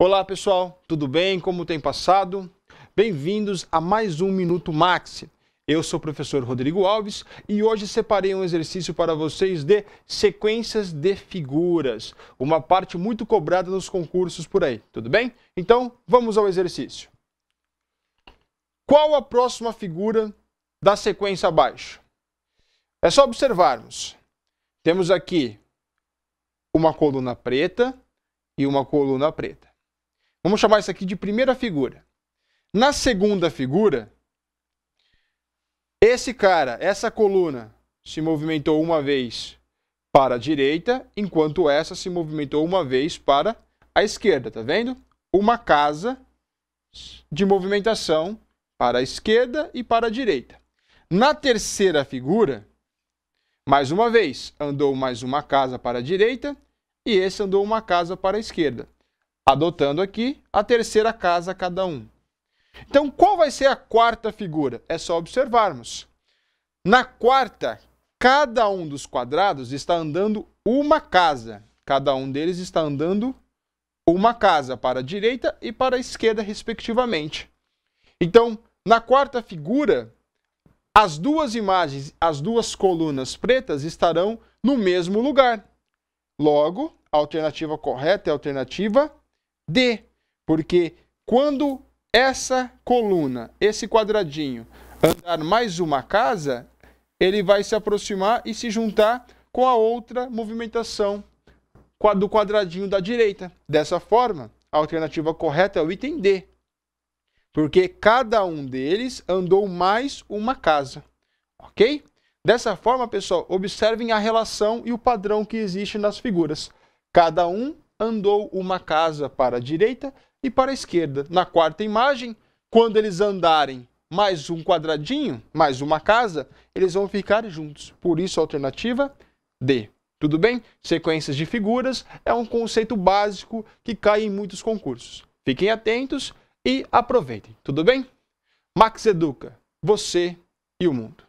Olá pessoal, tudo bem? Como tem passado? Bem-vindos a mais um Minuto Max. Eu sou o professor Rodrigo Alves e hoje separei um exercício para vocês de sequências de figuras, uma parte muito cobrada nos concursos por aí, tudo bem? Então vamos ao exercício. Qual a próxima figura da sequência abaixo? É só observarmos. Temos aqui uma coluna preta e uma coluna preta. Vamos chamar isso aqui de primeira figura. Na segunda figura, esse cara, essa coluna, se movimentou uma vez para a direita, enquanto essa se movimentou uma vez para a esquerda, tá vendo? Uma casa de movimentação para a esquerda e para a direita. Na terceira figura, mais uma vez, andou mais uma casa para a direita e esse andou uma casa para a esquerda adotando aqui a terceira casa cada um. Então, qual vai ser a quarta figura? É só observarmos. Na quarta, cada um dos quadrados está andando uma casa. Cada um deles está andando uma casa para a direita e para a esquerda, respectivamente. Então, na quarta figura, as duas imagens, as duas colunas pretas estarão no mesmo lugar. Logo, a alternativa correta é a alternativa D, porque quando essa coluna, esse quadradinho, andar mais uma casa, ele vai se aproximar e se juntar com a outra movimentação do quadradinho da direita. Dessa forma, a alternativa correta é o item D, porque cada um deles andou mais uma casa, ok? Dessa forma, pessoal, observem a relação e o padrão que existe nas figuras. Cada um andou uma casa para a direita e para a esquerda. Na quarta imagem, quando eles andarem mais um quadradinho, mais uma casa, eles vão ficar juntos. Por isso, a alternativa D. Tudo bem? Sequências de figuras é um conceito básico que cai em muitos concursos. Fiquem atentos e aproveitem. Tudo bem? Max Educa, você e o mundo.